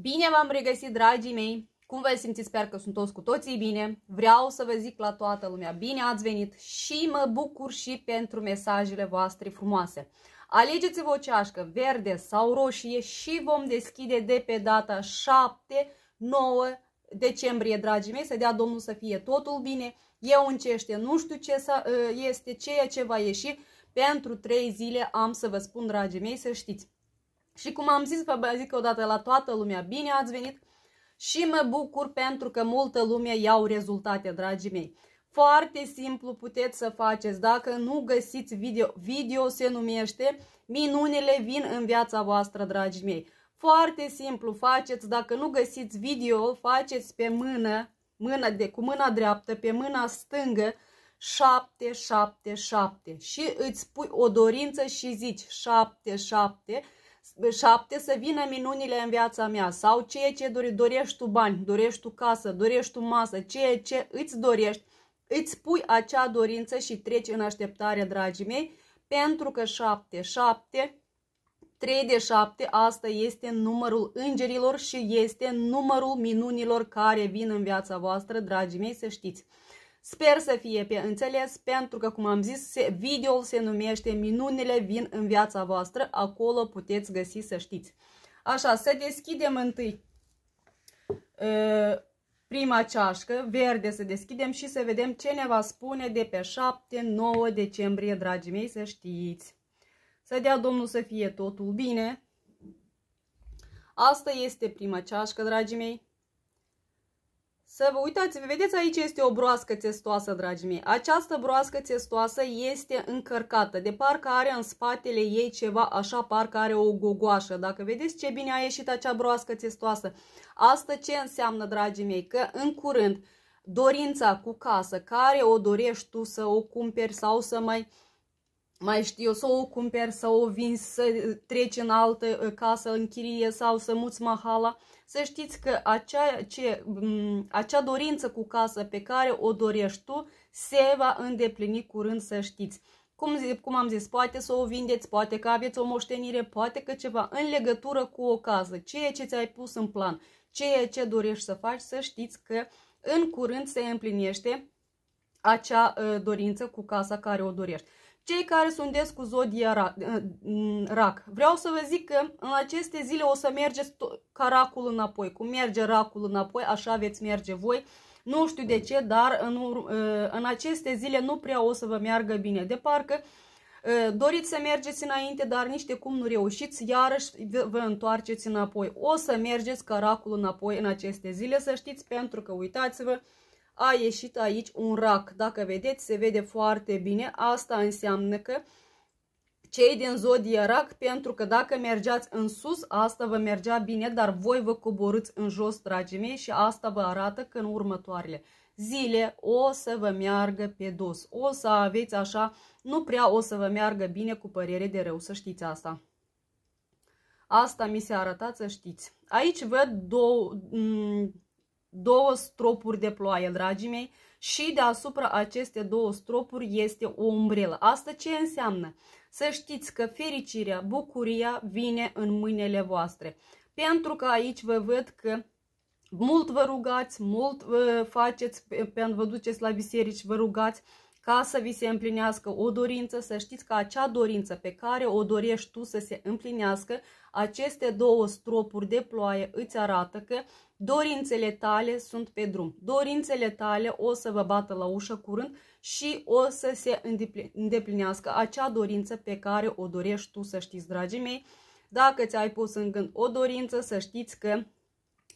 Bine v-am regăsit, dragii mei! Cum vă simțiți? Sper că sunt toți cu toții bine. Vreau să vă zic la toată lumea, bine ați venit și mă bucur și pentru mesajele voastre frumoase. Alegeți-vă o ceașcă verde sau roșie și vom deschide de pe data 7, 9 decembrie, dragii mei, să dea Domnul să fie totul bine. Eu încește, nu știu ce ă, este, ceea ce va ieși. Pentru 3 zile am să vă spun, dragii mei, să știți. Și cum am zis, vă zic dată la toată lumea, bine ați venit și mă bucur pentru că multă lume iau rezultate, dragii mei. Foarte simplu puteți să faceți, dacă nu găsiți video, video se numește Minunile vin în viața voastră, dragii mei. Foarte simplu faceți, dacă nu găsiți video, faceți pe mână, mână de, cu mâna dreaptă, pe mâna stângă, 7 și îți pui o dorință și zici 7 șapte, să vină minunile în viața mea sau ceea ce dori, dorești tu bani, dorești tu casă, dorești tu masă, ceea ce îți dorești, îți pui acea dorință și treci în așteptare, dragii mei, pentru că șapte, șapte, 3 de 7, asta este numărul îngerilor și este numărul minunilor care vin în viața voastră, dragii mei, să știți. Sper să fie pe înțeles pentru că, cum am zis, videoul se numește Minunile vin în viața voastră, acolo puteți găsi să știți. Așa, să deschidem întâi ă, prima ceașcă verde, să deschidem și să vedem ce ne va spune de pe 7-9 decembrie, dragii mei, să știți. Să dea Domnul să fie totul bine. Asta este prima ceașcă, dragii mei. Să vă uitați, vedeți aici este o broască testoasă, dragii mei. Această broască testoasă este încărcată, de parcă are în spatele ei ceva, așa parcă are o gogoașă. Dacă vedeți ce bine a ieșit acea broască testoasă. Asta ce înseamnă, dragii mei, că în curând dorința cu casă, care o dorești tu să o cumperi sau să mai mai știu, să o cumperi, să o vinzi, să treci în altă uh, casă, în chirie sau să muți mahala, să știți că acea, ce, acea dorință cu casă pe care o dorești tu se va îndeplini curând, să știți. Cum, cum am zis, poate să o vindeți, poate că aveți o moștenire, poate că ceva în legătură cu o casă, ceea ce ți-ai pus în plan, ceea ce dorești să faci, să știți că în curând se împlinește acea uh, dorință cu casa care o dorești cei care sunteți cu zodia rac, ă, rac. Vreau să vă zic că în aceste zile o să mergeți ca racul înapoi. Cum merge racul înapoi, așa veți merge voi. Nu știu de ce, dar în, ă, în aceste zile nu prea o să vă meargă bine. De parcă ă, doriți să mergeți înainte, dar niște cum nu reușiți, iarăși vă întoarceți înapoi. O să mergeți ca racul înapoi în aceste zile, să știți, pentru că uitați-vă, a ieșit aici un rac. Dacă vedeți, se vede foarte bine. Asta înseamnă că cei din zodie rac, pentru că dacă mergeați în sus, asta vă mergea bine, dar voi vă coborâți în jos, dragii mei, și asta vă arată că în următoarele zile o să vă meargă pe dos. O să aveți așa, nu prea o să vă meargă bine cu părere de rău, să știți asta. Asta mi se arătat, să știți. Aici văd două, două stropuri de ploaie, dragii mei, și deasupra aceste două stropuri este o umbrelă. Asta ce înseamnă? Să știți că fericirea, bucuria vine în mâinile voastre. Pentru că aici vă văd că mult vă rugați, mult vă uh, faceți, pentru vă duceți la biserici, vă rugați, ca să vi se împlinească o dorință, să știți că acea dorință pe care o dorești tu să se împlinească, aceste două stropuri de ploaie îți arată că dorințele tale sunt pe drum. Dorințele tale o să vă bată la ușă curând și o să se îndeplinească acea dorință pe care o dorești tu, să știți, dragii mei. Dacă ți-ai pus în gând o dorință, să știți că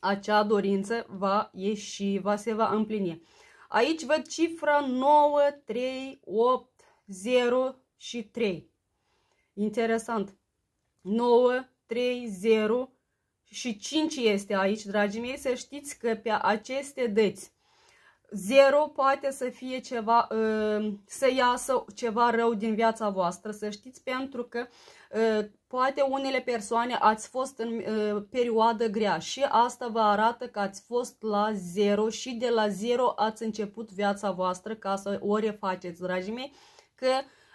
acea dorință va ieși, va se va împlini. Aici văd cifra 9, 3, 8, 0 și 3. Interesant. 9, 3, 0 și 5 este aici, dragii mei, să știți că pe aceste dăți Zero poate să fie ceva, uh, să iasă ceva rău din viața voastră, să știți, pentru că uh, poate unele persoane ați fost în uh, perioadă grea și asta vă arată că ați fost la zero și de la zero ați început viața voastră ca să o refaceți, dragii mei, că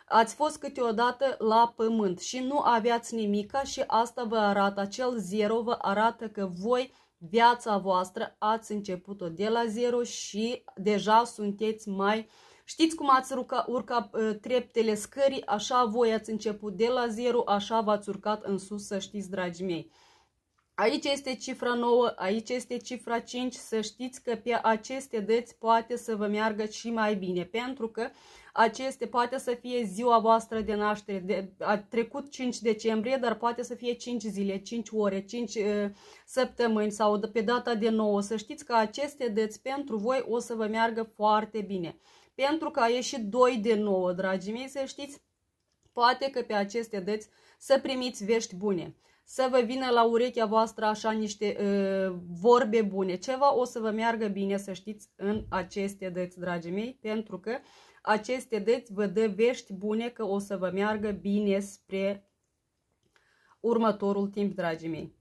ați fost câteodată la pământ și nu aveați nimica și asta vă arată, acel zero vă arată că voi viața voastră ați început-o de la zero și deja sunteți mai... Știți cum ați urca, urca uh, treptele scării, așa voi ați început de la zero, așa v-ați urcat în sus, să știți, dragii mei. Aici este cifra 9, aici este cifra 5, să știți că pe aceste dăți poate să vă meargă și mai bine, pentru că aceste poate să fie ziua voastră de naștere, de, a trecut 5 decembrie, dar poate să fie 5 zile, 5 ore, 5 e, uh, săptămâni sau de, pe data de 9. Să știți că aceste dăți pentru voi o să vă meargă foarte bine. Pentru că a ieșit 2 de 9, dragii mei, să știți, poate că pe aceste dăți să primiți vești bune, să vă vină la urechea voastră așa niște uh, vorbe bune, ceva o să vă meargă bine să știți în aceste dăți, dragii mei, pentru că aceste dăți vă dă vești bune că o să vă meargă bine spre următorul timp, dragii mei.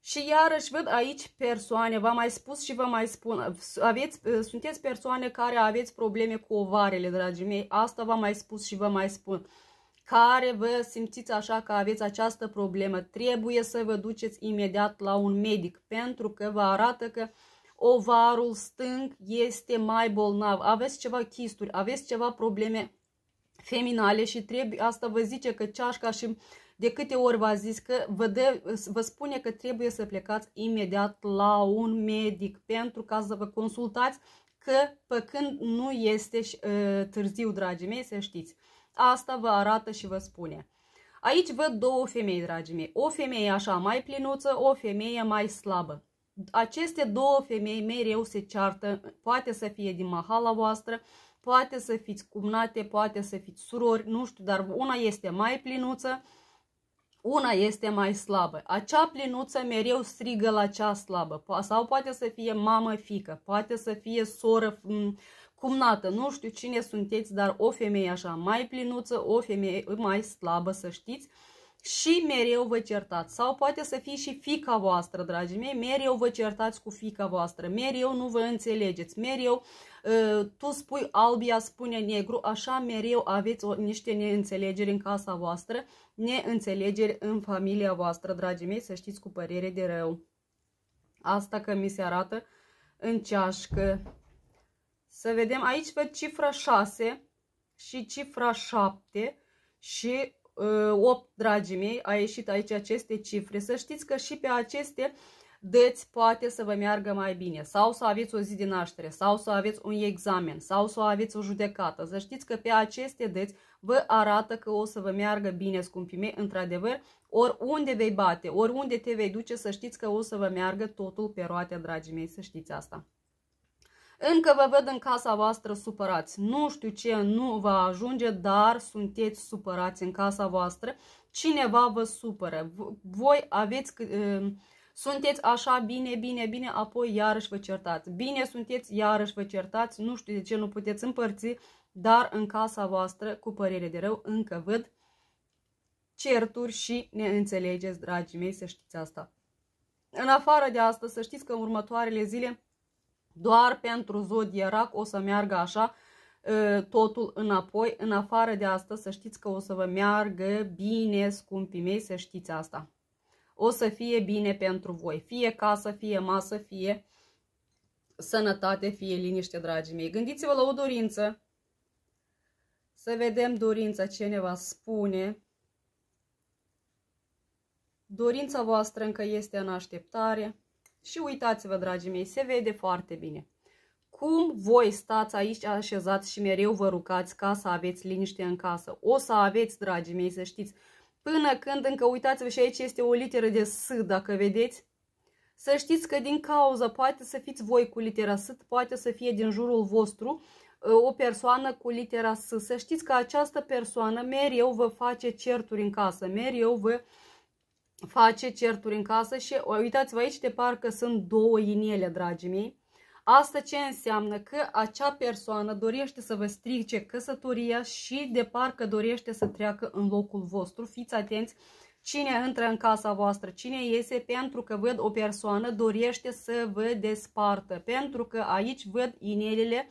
Și iarăși văd aici persoane, v-am mai spus și vă mai spun, aveți, sunteți persoane care aveți probleme cu ovarele, dragii mei, asta v-am mai spus și vă mai spun care vă simțiți așa că aveți această problemă, trebuie să vă duceți imediat la un medic pentru că vă arată că ovarul stâng este mai bolnav, aveți ceva chisturi, aveți ceva probleme feminale și trebuie, asta vă zice că ceașca și de câte ori v-a zis că vă, dă, vă spune că trebuie să plecați imediat la un medic pentru ca să vă consultați că când nu este uh, târziu, dragii mei, să știți. Asta vă arată și vă spune. Aici văd două femei, dragii mei. O femeie așa mai plinuță, o femeie mai slabă. Aceste două femei mereu se ceartă, poate să fie din mahala voastră, poate să fiți cumnate, poate să fiți surori, nu știu, dar una este mai plinuță, una este mai slabă. Acea plinuță mereu strigă la cea slabă sau poate să fie mamă-fică, poate să fie soră Cumnată, nu știu cine sunteți, dar o femeie așa mai plinuță, o femeie mai slabă, să știți și mereu vă certați. Sau poate să fie și fica voastră, dragii mei, mereu vă certați cu fica voastră, mereu nu vă înțelegeți, mereu ă, tu spui albia, spune negru, așa mereu aveți o, niște neînțelegeri în casa voastră, neînțelegeri în familia voastră, dragii mei, să știți cu părere de rău. Asta că mi se arată în ceașcă. Să vedem aici pe cifra 6 și cifra 7 și 8, uh, dragii mei, a ieșit aici aceste cifre. Să știți că și pe aceste dăți poate să vă meargă mai bine. Sau să aveți o zi de naștere, sau să aveți un examen, sau să aveți o judecată. Să știți că pe aceste dăți vă arată că o să vă meargă bine, scumpii mei, într-adevăr. Oriunde vei bate, oriunde te vei duce, să știți că o să vă meargă totul pe roate, dragii mei, să știți asta. Încă vă văd în casa voastră supărați. Nu știu ce nu va ajunge, dar sunteți supărați în casa voastră. Cineva vă supără. Voi aveți... Um, sunteți așa, bine, bine, bine, apoi iarăși vă certați. Bine sunteți, iarăși vă certați. Nu știu de ce nu puteți împărți, dar în casa voastră, cu părere de rău, încă văd certuri și ne înțelegeți, dragii mei, să știți asta. În afară de asta, să știți că în următoarele zile doar pentru zodie rac o să meargă așa totul înapoi, în afară de asta să știți că o să vă meargă bine, scumpii mei, să știți asta. O să fie bine pentru voi, fie casă, fie masă, fie sănătate, fie liniște, dragii mei. Gândiți-vă la o dorință, să vedem dorința ce ne va spune. Dorința voastră încă este în așteptare. Și uitați-vă, dragii mei, se vede foarte bine. Cum voi stați aici așezați și mereu vă rucați ca să aveți liniște în casă. O să aveți, dragii mei, să știți. Până când încă uitați-vă și aici este o literă de S, dacă vedeți. Să știți că din cauza poate să fiți voi cu litera S, poate să fie din jurul vostru ă, o persoană cu litera S. Să știți că această persoană mereu vă face certuri în casă, mereu vă uh, face certuri în casă și uitați-vă aici de parcă sunt două inele, dragii mei. Asta ce înseamnă? Că acea persoană dorește să vă strice căsătoria și de parcă dorește să treacă în locul vostru. Fiți atenți cine intră în casa voastră, cine iese, pentru că văd o persoană dorește să vă despartă. Pentru că aici văd inelele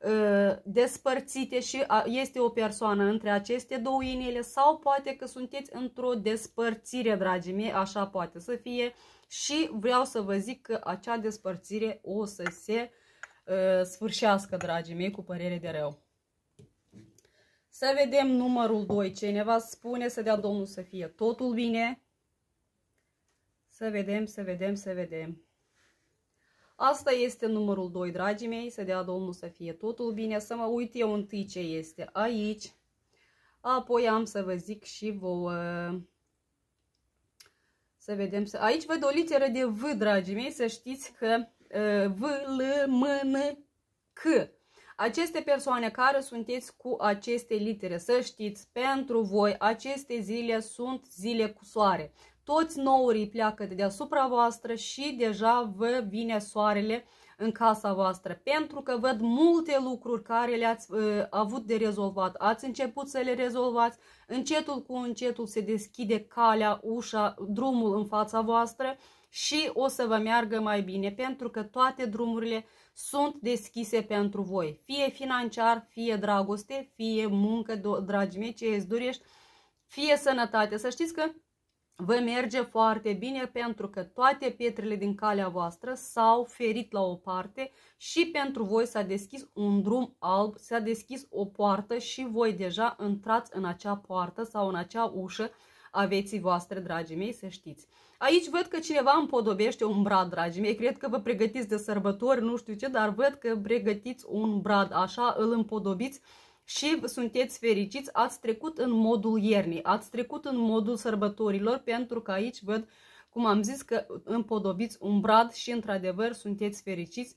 Uh, despărțite și este o persoană între aceste două inele sau poate că sunteți într-o despărțire, dragii mei, așa poate să fie și vreau să vă zic că acea despărțire o să se uh, sfârșească, dragii mei, cu părere de rău. Să vedem numărul 2. Cineva spune să dea Domnul să fie totul bine. Să vedem, să vedem, să vedem. Asta este numărul 2, dragii mei, să dea Domnul să fie totul bine, să mă uit eu întâi ce este aici, apoi am să vă zic și vouă. Să vedem, aici văd o literă de V, dragii mei, să știți că V, L, M, N, C. Aceste persoane care sunteți cu aceste litere, să știți, pentru voi aceste zile sunt zile cu soare toți nourii pleacă de deasupra voastră și deja vă vine soarele în casa voastră, pentru că văd multe lucruri care le-ați uh, avut de rezolvat, ați început să le rezolvați, încetul cu încetul se deschide calea, ușa, drumul în fața voastră și o să vă meargă mai bine, pentru că toate drumurile sunt deschise pentru voi, fie financiar, fie dragoste, fie muncă, dragii mei, ce îți dorești, fie sănătate. Să știți că Vă merge foarte bine pentru că toate pietrele din calea voastră s-au ferit la o parte și pentru voi s-a deschis un drum alb, s-a deschis o poartă și voi deja intrați în acea poartă sau în acea ușă a vieții voastre, dragii mei, să știți. Aici văd că cineva împodobește un brad, dragii mei. Cred că vă pregătiți de sărbători, nu știu ce, dar văd că pregătiți un brad. Așa îl împodobiți și sunteți fericiți, ați trecut în modul iernii, ați trecut în modul sărbătorilor, pentru că aici văd, cum am zis, că împodobiți un brad și într-adevăr sunteți fericiți,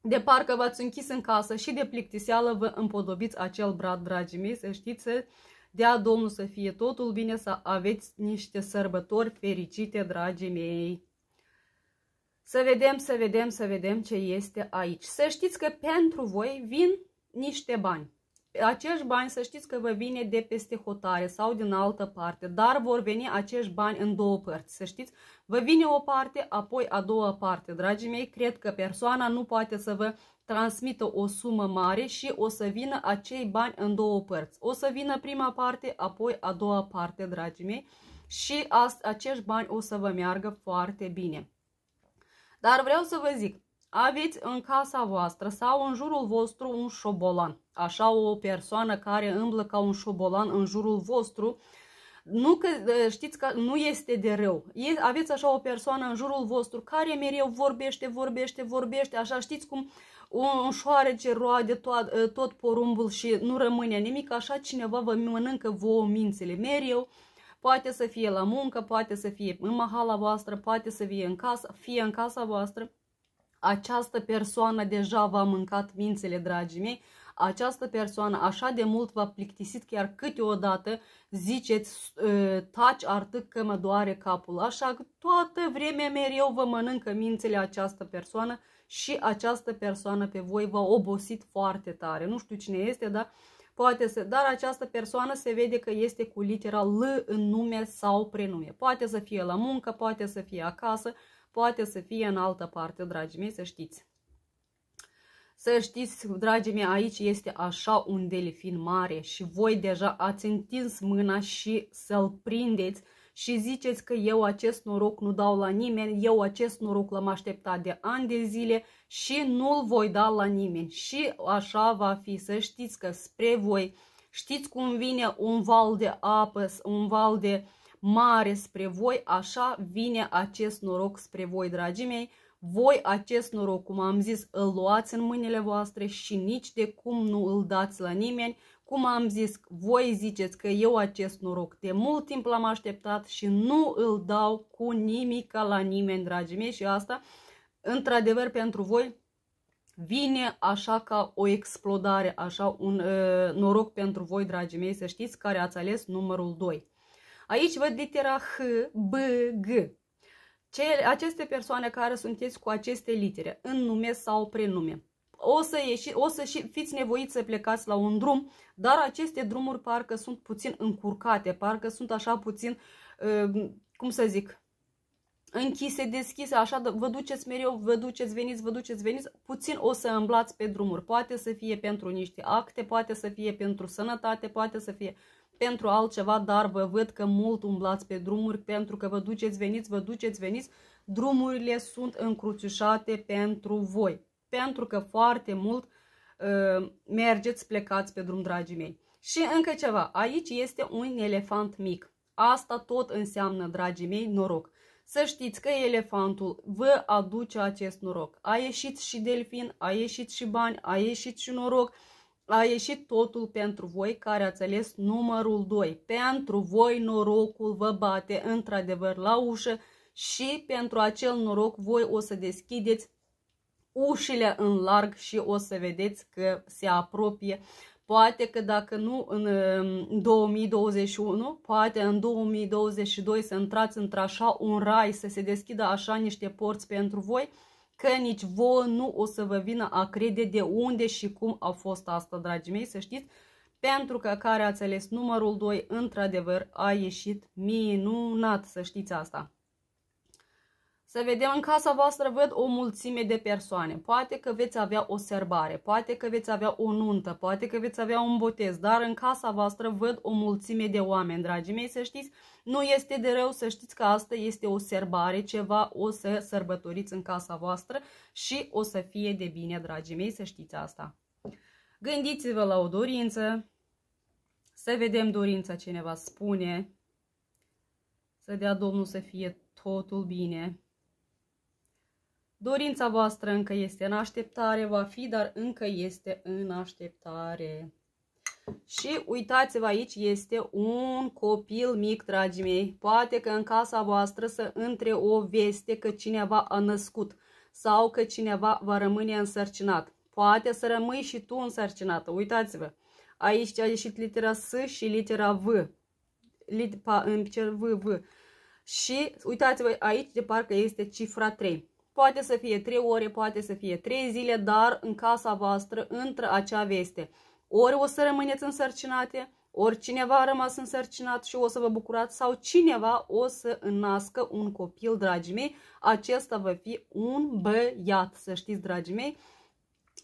de parcă v-ați închis în casă și de plictiseală vă împodobiți acel brad, dragii mei, să știți să dea Domnul să fie totul bine, să aveți niște sărbători fericite, dragii mei. Să vedem, să vedem, să vedem ce este aici. Să știți că pentru voi vin niște bani acești bani să știți că vă vine de peste hotare sau din altă parte, dar vor veni acești bani în două părți, să știți. Vă vine o parte, apoi a doua parte. Dragii mei, cred că persoana nu poate să vă transmită o sumă mare și o să vină acei bani în două părți. O să vină prima parte, apoi a doua parte, dragii mei, și acești bani o să vă meargă foarte bine. Dar vreau să vă zic, aveți în casa voastră sau în jurul vostru un șobolan. Așa o persoană care îmblă ca un șobolan în jurul vostru, nu că ă, știți că nu este de rău. Aveți așa o persoană în jurul vostru care mereu vorbește, vorbește, vorbește, așa știți cum un șoarece roade tot, ă, tot porumbul și nu rămâne nimic, așa cineva vă mănâncă vouă mințele mereu, poate să fie la muncă, poate să fie în mahala voastră, poate să fie în casă, fie în casa voastră această persoană deja v-a mâncat mințele, dragii mei, această persoană așa de mult v-a plictisit chiar câteodată ziceți ă, taci artic că mă doare capul, așa că toată vremea mereu vă mănâncă mințele această persoană și această persoană pe voi v-a obosit foarte tare. Nu știu cine este, dar poate să, dar această persoană se vede că este cu litera L în nume sau prenume. Poate să fie la muncă, poate să fie acasă, poate să fie în altă parte, dragii mei, să știți. Să știți, dragii mei, aici este așa un delfin mare și voi deja ați întins mâna și să-l prindeți și ziceți că eu acest noroc nu dau la nimeni, eu acest noroc l-am așteptat de ani de zile și nu-l voi da la nimeni. Și așa va fi, să știți că spre voi, știți cum vine un val de apă, un val de uh, mare spre voi, așa vine acest noroc spre voi, dragii mei. Voi acest noroc, cum am zis, îl luați în mâinile voastre și nici de cum nu îl dați la nimeni. Cum am zis, voi ziceți că eu acest noroc de mult timp l-am așteptat și nu îl dau cu nimica la nimeni, dragii mei, și asta, într-adevăr, pentru voi vine așa ca o explodare, așa un uh, noroc pentru voi, dragii mei, să știți, care ați ales numărul 2. Aici văd litera H, B, G. aceste persoane care sunteți cu aceste litere, în nume sau prenume, o să, ieși, o să și fiți nevoiți să plecați la un drum, dar aceste drumuri parcă sunt puțin încurcate, parcă sunt așa puțin, uh, cum să zic, închise, deschise, așa, vă duceți mereu, vă duceți, veniți, vă duceți, veniți, puțin o să îmblați pe drumuri. Poate să fie pentru niște acte, poate să fie pentru sănătate, poate să fie pentru altceva, dar vă văd că mult umblați pe drumuri pentru că vă duceți, veniți, vă duceți, veniți. Drumurile sunt încrucișate pentru voi, pentru că foarte mult uh, mergeți, plecați pe drum, dragii mei. Și încă ceva, aici este un elefant mic. Asta tot înseamnă, dragii mei, noroc. Să știți că elefantul vă aduce acest noroc. A ieșit și delfin, a ieșit și bani, a ieșit și noroc a ieșit totul pentru voi care ați ales numărul 2. Pentru voi norocul vă bate într-adevăr la ușă și pentru acel noroc voi o să deschideți ușile în larg și o să vedeți că se apropie. Poate că dacă nu în 2021, um, poate în 2022 să intrați într-așa un rai, să se deschidă așa niște porți pentru voi, că nici vouă nu o să vă vină a crede de unde și cum a fost asta, dragii mei, să știți, pentru că care ați ales numărul 2, într-adevăr, a ieșit minunat, să știți asta. Să vedem, în casa voastră văd o mulțime de persoane. Poate că veți avea o serbare, poate că veți avea o nuntă, poate că veți avea un botez, dar în casa voastră văd o mulțime de oameni, dragii mei, să știți. Nu este de rău să știți că asta este o serbare, ceva o să sărbătoriți în casa voastră și o să fie de bine, dragii mei, să știți asta. Gândiți-vă la o dorință, să vedem dorința cineva spune, să dea Domnul să fie totul bine. Dorința voastră încă este în așteptare, va fi, dar încă este în așteptare. Și uitați-vă aici, este un copil mic, dragii mei. Poate că în casa voastră să între o veste că cineva a născut sau că cineva va rămâne însărcinat. Poate să rămâi și tu însărcinată. Uitați-vă, aici a ieșit litera S și litera V. Lit, pa, în cer V, V. Și uitați-vă, aici de parcă este cifra 3. Poate să fie 3 ore, poate să fie 3 zile, dar în casa voastră intră acea veste. Ori o să rămâneți însărcinate, ori cineva a rămas însărcinat și o să vă bucurați, sau cineva o să înască un copil, dragii mei. Acesta va fi un băiat, să știți, dragii mei.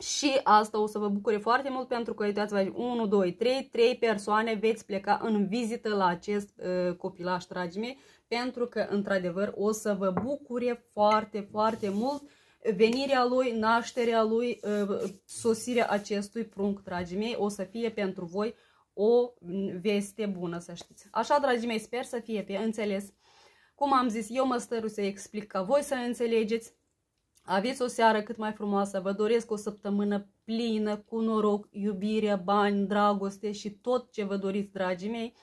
Și asta o să vă bucure foarte mult pentru că, uitați-vă, 1, 2, 3, 3 persoane veți pleca în vizită la acest uh, copilaș, dragii mei pentru că, într-adevăr, o să vă bucure foarte, foarte mult venirea lui, nașterea lui, uh, sosirea acestui prunc, dragii mei, o să fie pentru voi o veste bună, să știți. Așa, dragii mei, sper să fie pe înțeles. Cum am zis, eu mă stăru să explic ca voi să înțelegeți. Aveți o seară cât mai frumoasă, vă doresc o săptămână plină, cu noroc, iubire, bani, dragoste și tot ce vă doriți, dragii mei.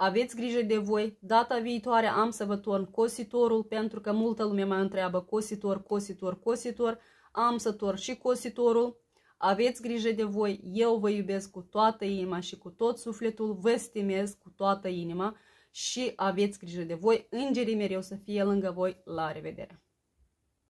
Aveți grijă de voi, data viitoare am să vă torn cositorul pentru că multă lume mai întreabă cositor, cositor, cositor. Am să torn și cositorul. Aveți grijă de voi, eu vă iubesc cu toată inima și cu tot sufletul, vă stimez cu toată inima și aveți grijă de voi. Îngerii mereu să fie lângă voi. La revedere!